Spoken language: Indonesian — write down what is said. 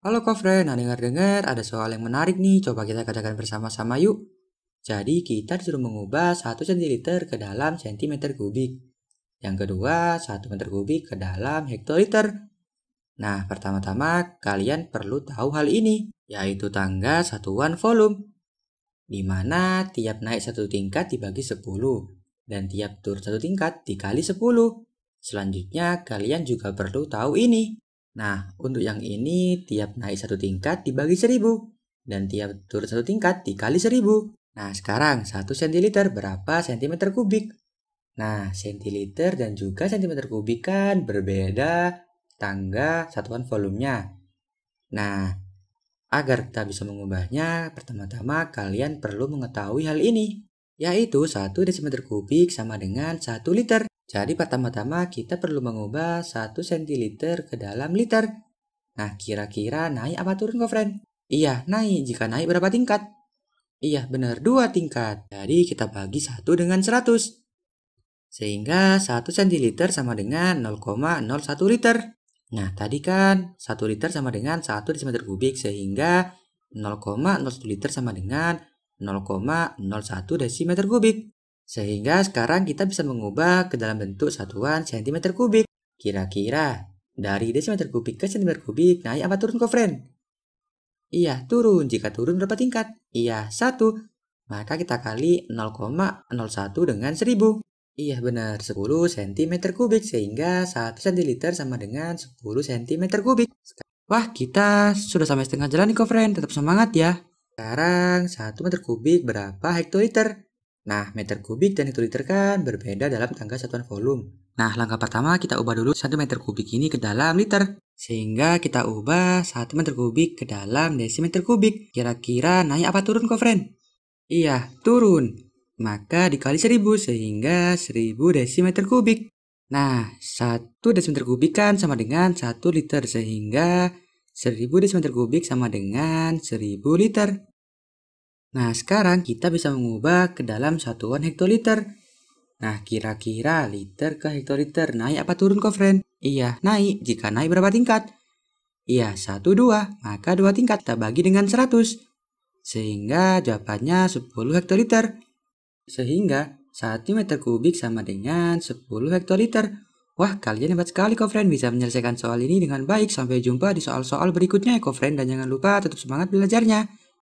Halo Kofre, nah dengar-dengar ada soal yang menarik nih, coba kita kerjakan bersama-sama yuk. Jadi kita disuruh mengubah 1 cm ke dalam cm kubik. Yang kedua, 1 meter kubik ke dalam hektoliter. Nah, pertama-tama kalian perlu tahu hal ini, yaitu tangga satuan volume. Di mana tiap naik satu tingkat dibagi 10, dan tiap turun satu tingkat dikali 10. Selanjutnya, kalian juga perlu tahu ini, Nah, untuk yang ini, tiap naik satu tingkat dibagi seribu Dan tiap turun satu tingkat dikali seribu. Nah, sekarang satu cm berapa sentimeter kubik? Nah, sentiliter dan juga sentimeter kubik kan berbeda tangga satuan volumenya. Nah, agar kita bisa mengubahnya, pertama-tama kalian perlu mengetahui hal ini, yaitu satu desimeter kubik sama dengan satu liter. Jadi pertama-tama kita perlu mengubah 1 cm ke dalam liter. Nah, kira-kira naik apa turun kok, friend? Iya, naik. Jika naik berapa tingkat? Iya, benar. dua tingkat. Jadi kita bagi 1 dengan 100. Sehingga 1 cm sama dengan 0,01 liter. Nah, tadi kan 1 liter sama dengan 1 cm kubik. Sehingga 0,01 liter sama dengan 0,01 desimeter kubik. Sehingga sekarang kita bisa mengubah ke dalam bentuk satuan sentimeter kubik. Kira-kira dari desimeter kubik ke sentimeter kubik naik apa turun friend? Iya, turun. Jika turun berapa tingkat? Iya, 1. Maka kita kali 0,01 dengan 1000. Iya benar, 10 cm kubik sehingga 1 cm sama dengan 10 cm kubik. Wah, kita sudah sampai setengah jalan nih, friend. Tetap semangat ya. Sekarang 1 meter kubik berapa hektoliter? Nah, meter kubik dan hektoliter kan berbeda dalam tangga satuan volume. Nah, langkah pertama kita ubah dulu 1 meter kubik ini ke dalam liter. Sehingga kita ubah 1 meter kubik ke dalam desimeter kubik. Kira-kira naik apa turun kok, friend? Iya, turun. Maka dikali 1000 sehingga 1000 desimeter kubik. Nah, 1 desimeter kubik kan sama dengan 1 liter sehingga 1000 desimeter kubik sama dengan 1000 liter. Nah, sekarang kita bisa mengubah ke dalam satuan hektoliter. Nah, kira-kira liter ke hektoliter naik apa turun kok, friend? Iya, naik. Jika naik berapa tingkat? Iya, 1, 2. Maka 2 tingkat kita bagi dengan 100. Sehingga jawabannya 10 hektoliter. Sehingga 1 meter kubik sama dengan 10 hektoliter. Wah, kalian hebat sekali, kok, friend. Bisa menyelesaikan soal ini dengan baik. Sampai jumpa di soal-soal berikutnya, ya, kok, friend. Dan jangan lupa tetap semangat belajarnya.